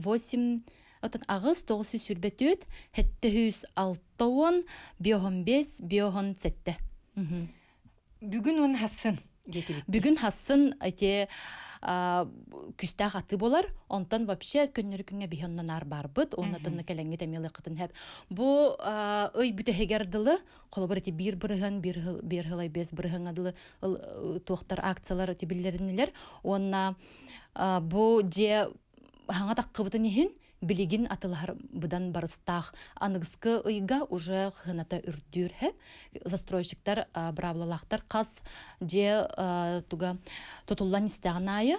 8 Отан ағыз тоғысы сүрбет өт, хетті хүз алттауын, биоғын бес, биоғын сәтті. Бүгін оны хасын. Бүгін хасын әте күстәх аты болар, онтан вообще көннер күңе бихоннан ар оны тұнны кәләңгі тәмелі қытын хәп. Бу ый бүтә хәгәрдылы, қолы әте бір бирһен, бір ғылай без бирһен адылы тохтар акциялар әте биләрнеләр. Онна бу же хаңа қыбыты неген, билигин атылар бұдан барыстах аныгыскы ыйга уже хыната үрдүр хэ застройщиктар бравлалахтар қас же туга тотуллан истагнайы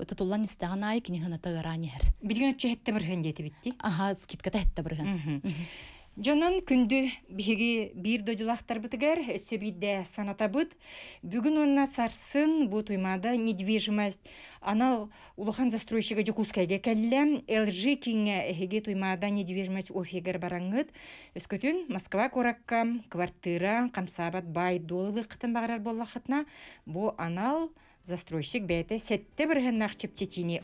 Тотуллан истагнайы кини хыната гаранер. Билген чехетте бирген дети битти. Ага, скидката хетте бирген. Жонон күнді биги бир сөбейді сөбидде санатабыт. Бүгін онна сарсын бу туймада недвижимость анал улухан застройщика Жекускайга кәллем ЛЖ кинге туймада недвижимость офигер бараңыт. Өскөтүн Москва коракка квартира қамсабат бай долылы қытын бағарар боллахытна бу анал застройщик бәйті сәтті бір ғыннақ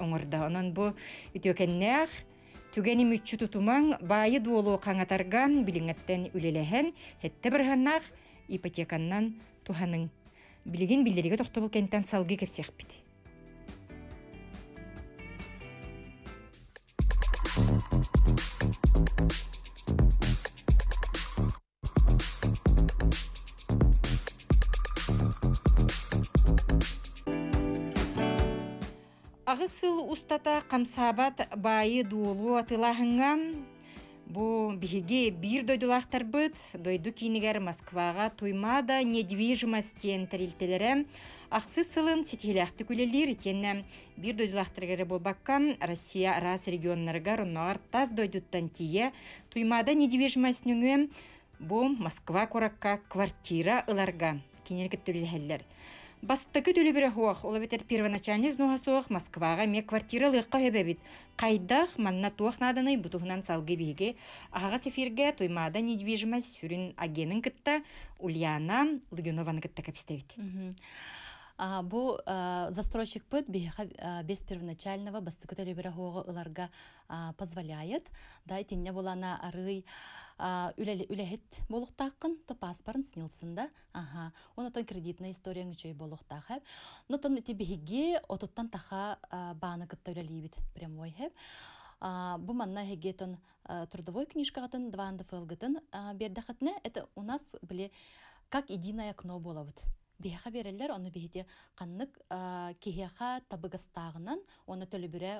оңырда. бұ Түгені мүтчі тутумаң байы дуолу қаңатарға билиңеттен үлелехен хетте бірғаннақ ипотеканнан туһаның. Билигин билдерге токтобул кенттен салғы кепсеқпіт. Ағы сыл ұстата қамсабат байы дуылу атылағынға Бу биге бир дойдулахтар быт, дойду кинигер Москваға туймада недвижимостен тарилтелере, ақсы сылын сетилахты күлелер итенне бир дойдулахтаргары болбаккан Россия рас регионнарга рунар таз дойдуттан тие туймада недвижимость бу Москва коракка квартира ыларга кинергет түрлі Бастагы бірі хуақ ол бетер первоначальный зноға соғақ Москваға ме квартира лыхқа хэбэбит. Қайдақ манна туақ наданай бутухнан салғы беге. Ага сефирге тоймада недвижимость сүрін агенін кітті. Ульяна Лугюнованы кытта капистевит бу застройщик пыт без первоначального бастыкытөлө бирахуого ыларга позволяет да тинне булана арый үлэхит болуктааккын то паспорн снилсын да ага онотон кредитная история үчөй болуктаах хэп нотон ити бихиги отуттан таха баны кытта үлэлиибит прямой а бу манна хегетон трудовой книжкагатын дванды фылгытын бердахатне это у нас были как единое окно было вот беха берелер оны бехите каннык кеха табыгыстагынан оны төлөбүре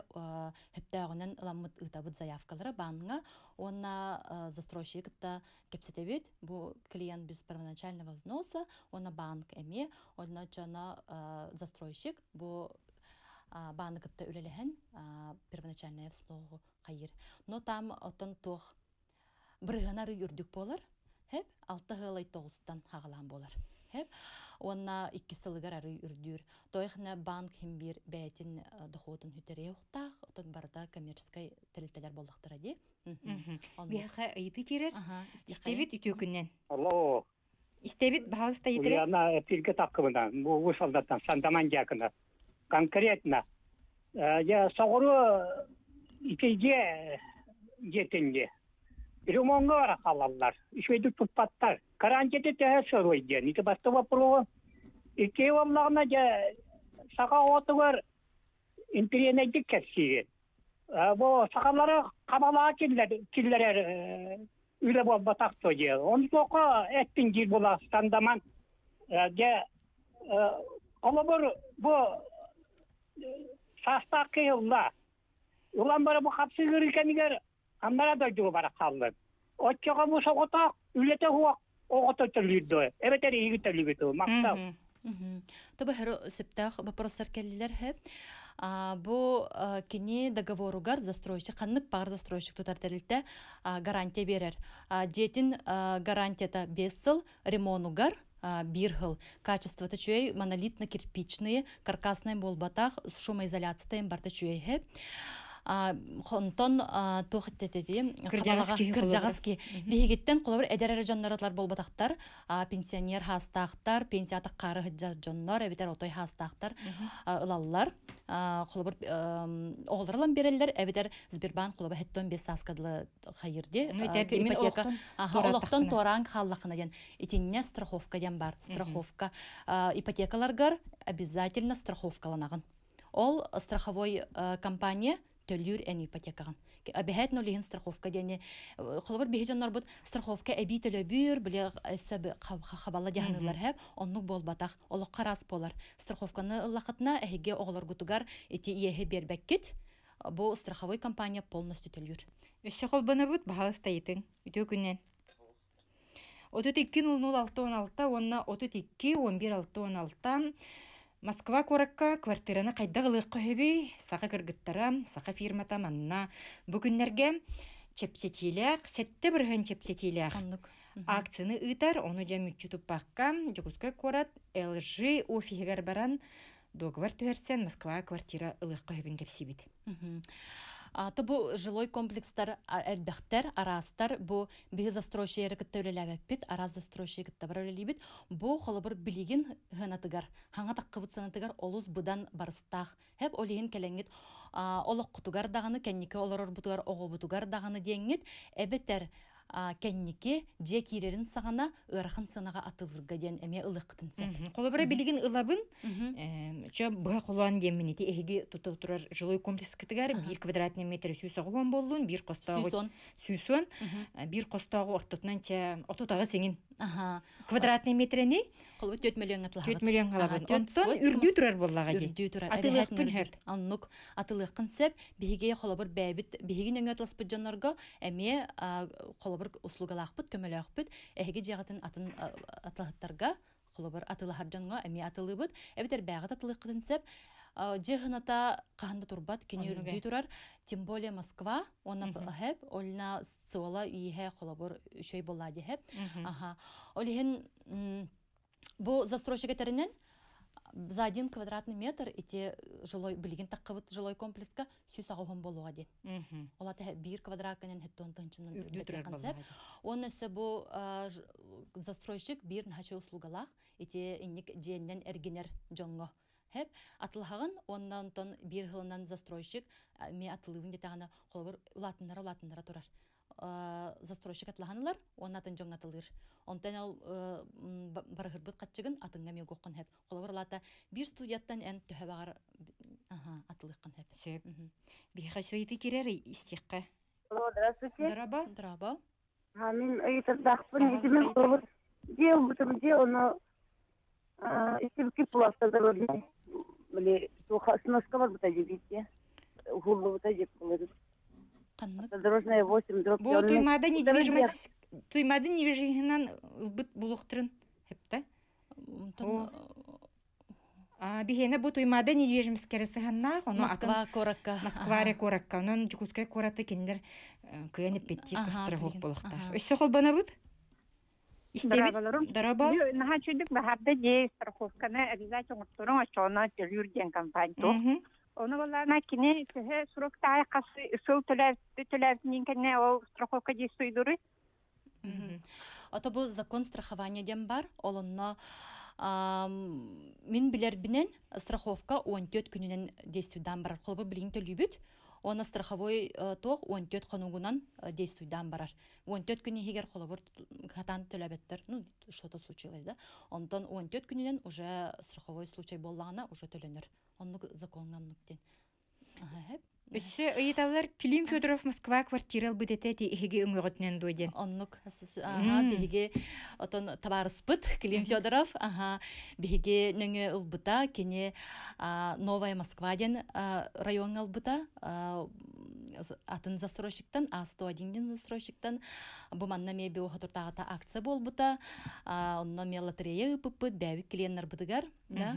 хептағынан ламмыт ытабыт заявкалары банга она застройщикта та кепсетебит бу клиент без первоначального взноса она банк эми она застройщик бу банкытта үлелеһен первоначальный вслогу қайыр но там отон тох брыганары юрдүк болар хеп алты ғылай тоғыстан хагалан болар хэп онна иккисылыгар ары үрдүр тойхна банк хим бир бәйтин э, дохотун хүтере ухтах отон барда коммерческий тилтелер болдактыра ди бияха ыйты кирер истебит үтөкүннен алло истебит баалыста итер яна пирге э, таккыбына бу салдаттан сандаман якына конкретно э, я согору ге жетенге Ремонговара халаллар, ишвейді тұппаттар. Карантеті тәе сөрой ден, иті басты вапыруы. Икей вамлағына жа саға оты бар, интеренеді кәсіген. Бұл сағалары қамалаға келдер, үлі бол батақ төде. Оны соқы әттін жер бола стандаман. Жа, қолы бір бұл састақ кейілла. Улан бары бұл қапсы көрілкенігер аммара дойдугу бараккаллар оттогому соготок үлете хуак эбетер эбетери игитолүгүту мактап тобы хэро септах вопростар келлер хэ. Бу кини договоругар застройщик, каннык пар застройщик тутар тәрілтті гарантия берер. Жетин гарантията 5 жыл ремонугар биргыл. Качество тачуэй монолитно-кирпичные, каркасные болбатах с шумоизоляцией барта чуэй хонтон тухтетети кыржагаски бихигиттен кулабыр эдерер жонноратлар болбатактар пенсионер хастаактар пенсия атаккары жоннор эбитер отой хастаактар ылаллар кулабыр э, оголдарлан береллер эбитер сбербанк кулаба хеттон бес саскадылы хайырди ипотека олохтон торан халлахына ден итинне страховка ден бар страховка ипотекаларгар обязательно страховкаланаган ол страховой э, компания төлүр әни ипотекаган. Абеһәт ну страховка дени холобар беһеҗан жаннар бут страховка эби төлөбүр биле сәбе хабалла дигәннәр һәп оннук болбатах олы карас болар. Страховканы лахатна әһиге оглар гутугар эти иһе Бу страховой компания полностью төллүр. Өсө холбаны бут 32 16 онна 32 алты он Москва коракка квартираны қайда ылык көһөбү, сақа кыргыттара, фирмата манна. Бүгүннерге чепсетилек, сетте бирген чепсетилек. Акцияны ұйтар, оны жам үчү туппакка, жогуска корат, LG офигер баран договор төрсен Москва квартира ылык көһөбүн кепсибит. Аты бұ жылой комплекстар әлбәқтер, арастар бу биге застройщик ярыкытта үлеләбәппит, араз застройщик ятта бар үлелебит. қолы бір білеген гынатыгар. Хаңа таккы бытсанатыгар олыз бұдан барыстақ Хәп олейин кәләнгит Олық құтығар дағыны кәннике олорор бутугар оғы бутугар дағыны Әбеттер әбеттер кәннеке же сағана сагана ырхын сынага атылырга деген эме ылыктын сәп. Кулы бара билген ылабын бұға бу кулан дем мине теги тутуп турар комплекс кетигәр 1 квадратный метр сүйсәгә болдын, 1 қостағы сүйсән, 1 ә, қостағы ортотнан чә сеңін Аха. Квадратный метр не? Кол 4 миллион атылар. 4 миллион калабын. Онтон үрдү турар боллага ди. Үрдү турар. Атылык күн хер. Аннук атылык кын сеп биге холобур бәбит бигин өңө атлас пыджаннарга эме холобур услугалах бит көмөлөх бит. Эге жагатын атын атлахтарга холобур атылы харжанга эме атылыбыт. Эбитер бәгат атылык кын сеп жыхыната э, каханда турбат кенер дүй турар тем более москва она хэп олна сола үйе холобор болады Олеген ага олихин бу застройщик этеринен за один квадратный метр эти жилой билген таккыбыт жилой комплекска сүз агыгын болуга Ола бир квадрат кенен хеттон тынчынан концепт. Онысы бу э, застройщик бир нахачы услугалах эти инник эргенер Хәп атлыхагын оннан тон бир хылынан застройщик ме атлыгын дете ана турар. Застройщик атлаханылар, онна жоң Он атылыр. Онтан ал барыгырбыт катчыгын атынга ме гоккан хәп. Холбор лата бир студияттан эн төһәбагар аха атлыккан хәп. Сөп. Здравствуйте. А міне сол бар бұта жеп жейді гулы бұта жеп болады дорожная восемь дробь бұл туймады недвижимость туймады недвижимостьнан быт булықтырын булуқтырын хепта бигене бу туймада недвижимость кереси ханна, оно Москва коракка. Москва ре коракка, онон жукускай кораты кендер э, кыянып бетти кыттыры хоп болохта. Өссө холбана бут? истебит дараба закон страхования дем бар, олонна мен билер бинен страховка 14 күнүнен действуйдан бар оны страховой э, тоқ он төт қонугунан э, действуйдан барар он төт күні егер холобур катан төлөбеттер ну что то случилось да онтон он күнінен күнүнен уже страховой случай боллағына уже төленер онлук законнан Өссө ыйыталар Клим Федоров Москва квартирал бытете ти иһиге үңөгөтүнөн дуоден. Оннук ага биһиге табарыс табарыспыт Клим Федоров ага биһиге нөңө ылбыта кене Новая Москва ден район ылбыта атын застройщиктан а 101 ден застройщиктан бу манна ме бе акция болбута онно ме лотерея ыппыт бәвик да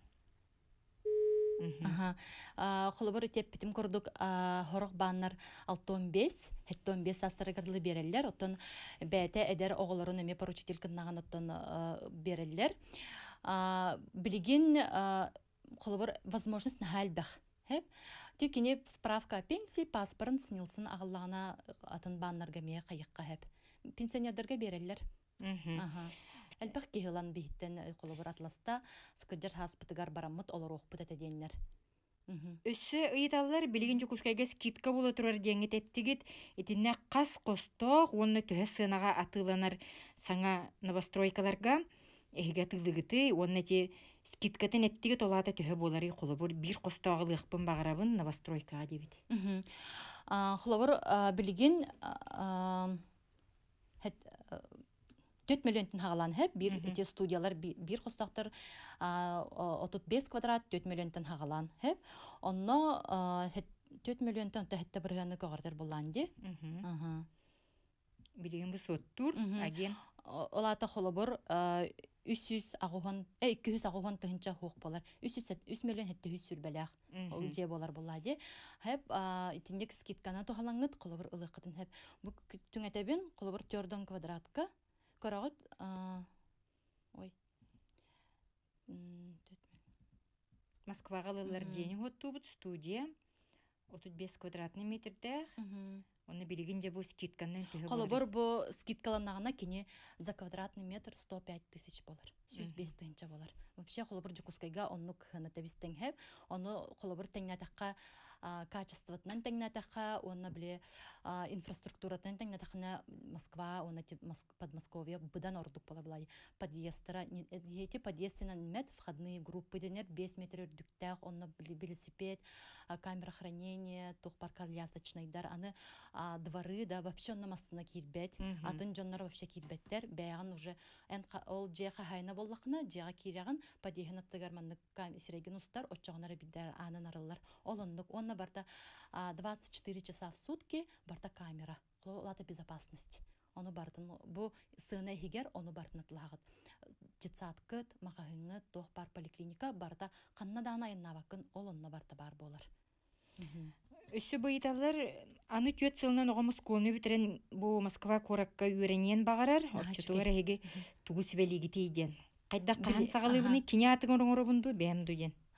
Құлыбыр теппитим курдук көрдік бааннар 6-15, 7-15 астары кырдылы береллер. Оттон бәте эдер оғыларын эме поручитель кыннаған оттон береллер. Билигин холобор возможность нахалбах. Хэп. Тикине справка о пенсии, паспорын снилсын ағыллағына атын баннарга ме қайыққа хэп. Пенсионердерге береллер. Ага. Әлбәк кеһелан биһиттен қолыбыр э, атласта скыджар хаспытыгар бараммыт олоруохпыт әтәдиеннәр. Өссө ыйталлар билигинчи кускайгас китка була турар деңет эттигит, итинне қас қостоқ, онны төһө сынаға атыланар саңа новостройкаларга эһиге тылдыгыты, онны те скидкатын эттиге толата төһө болары холобур бир қостоғы лыхпын бағарабын новостройкаға дебит. Холобур билигин төт миллион хағалан хэп бир эти студиялар бир отут бес квадрат төрт миллион хағалан хэп онно төт миллион тон тәһәттә бергәнне кагырдыр булган ди. аген. Олата холобор 300 агуган, э 200 агуган хук болар. 300 3 миллион хәтта 100 сүрбәләх. болар Хәп 4 квадратка карагат ой москвага алалар денег оттубут студия отут бес квадратный метрдеах оны билигин же бу скидканан колобор бу скидкаланагана кини за квадратный метр сто пять тысяч болар сүз бес тыйынча болар вообще холобор жукускайга оннук хынатабис теңхеп ону холобор теңнатакка качество таңнатаха онна біле инфраструктура таңнатахана Москва онна Подмосковье быдан ордук бола былай подъездра э, эти подъездена нет входные группы денер 5 метр дүктәк онна велосипед камера хранения тух тухпар дар, аны дворы да вообще онна массына кирбет атын жоннор вообще кирбеттер бәяган уже ол жеха хайна боллахна жега киряган подъеханаттыгарманны сиреген устар отчоғынары биддер анын арылар олоннук онна телефона барта 24 часа в сутки барта камера лата безопасность оны бартын бу сыны хигер оны тохпар поликлиника барда қанна да ол олонна барта бар болар аны төт сылынан Москва үйренен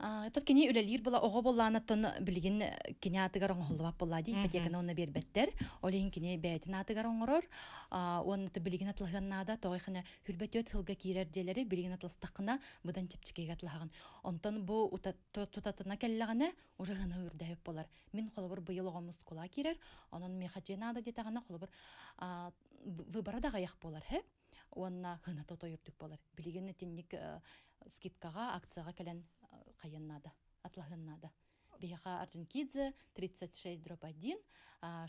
этот кини үлелир була ого боллана билген э, кини атыгар оңголбап була ди ипотеканы онна бербеттер. Олин кини бәйтин атыгар оңорор. Онна то билген атылганна да тойхына хүрбөтөт хылга кирер делери билген атылстакына будан чипчикеге атлаган Онтон бу тутатына келлегене уже гына үрдәп болар. Мин холобур быйылыга мускула кирер. Онон мехаджена да детагана холобур выбора да гаяк болар. Хе? Онна гына тотойырдык болар. Билгенне тенник э, скидкага, акцияга келен каяннада атлагыннада бияха арджинкидзе 36 дробь 1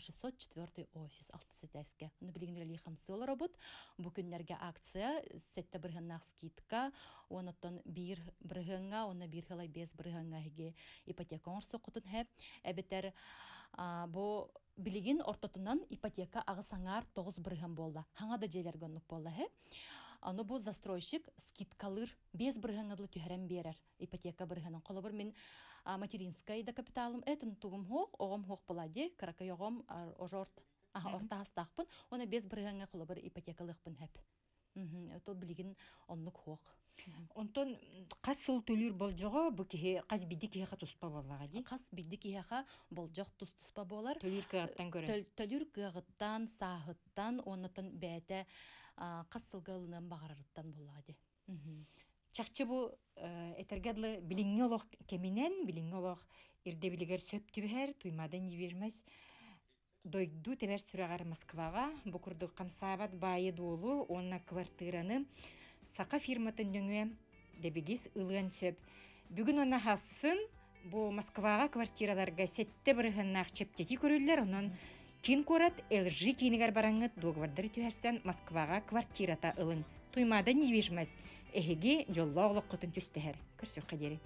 604 офис 60 әске ну билгендер лихам сыл робот бу күннәргә акция сетте бер гыннак скидка оннан бир бер гынга онна бир хәлай без бер гынга хиге ипотека орсы кутын һәп әбетәр бу билеген ортотунан ипотека агысаңар 9 бер болды. булды хаңа да җәйләргә нук булды һәп Аны бұл застройщик скидкалыр без бырганадлы түйірін берер. Ипотека бырганын колобыр мен материнская да капиталым этен тұғым хоқ, оғым хоқ болады, карака оғым ожорт. Аға, орта астакпын, оны без бырганга колобыр ипотекалыкпын хәп. Это билигин оннук хок. Онтон қас сыл төлүр болжоға бу кихе қас бидди кихеха туспа боллага ди. Қас бидди бол жоқ тус туспа болар. Төлүр кыгыттан көрөн. Төлүр кыгыттан, сахыттан, онотон бәте кассылгалынан болады. буллади чакчыбу этергедлы билиңе олох кеминен билиңе олох ирде сөп түбер туймадан ибермес дойду тебер сүрәгәр Москваға бұқырды камсабат байы долу онна квартираны сақа фирматын дөңе дебегис ылган сөп бүгін оны хасын бу Москваға квартираларга сетте бирһеннах чептети көрүлләр оның Чин корат элжи кинигар бараңы договордар түһәрсән Москваға квартирата ылын. Туймада недвижимость. жолла жоллоғлоқ құтын түстәһәр. қадері.